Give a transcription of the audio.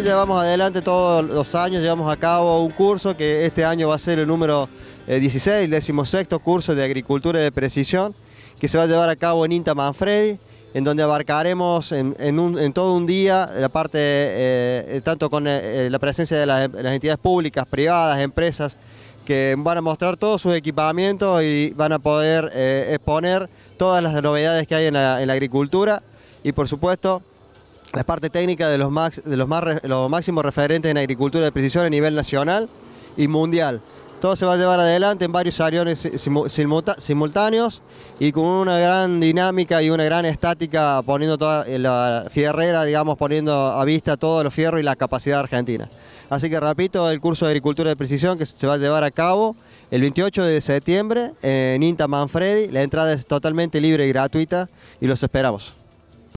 Llevamos adelante todos los años, llevamos a cabo un curso que este año va a ser el número 16, eh, el 16 curso de Agricultura de Precisión, que se va a llevar a cabo en Inta Manfredi, en donde abarcaremos en, todo un día la parte, eh, eh, tanto con la presencia de las, entidades públicas, privadas, empresas, que van a mostrar todos sus equipamientos y van a poder exponer todas las novedades que hay en la, en la agricultura y por supuesto la parte técnica de los, max, de los, más, los máximos referentes en agricultura de precisión a nivel nacional y mundial. Todo se va a llevar adelante en varios aviones simultáneos y con una gran dinámica y una gran estática poniendo toda eh, la fierrera, digamos, poniendo a vista todos los fierros y la capacidad argentina. Así que repito, el curso de Agricultura de Precisión que se va a llevar a cabo el 28 de septiembre en Inta Manfredi. La entrada es totalmente libre y gratuita y los esperamos.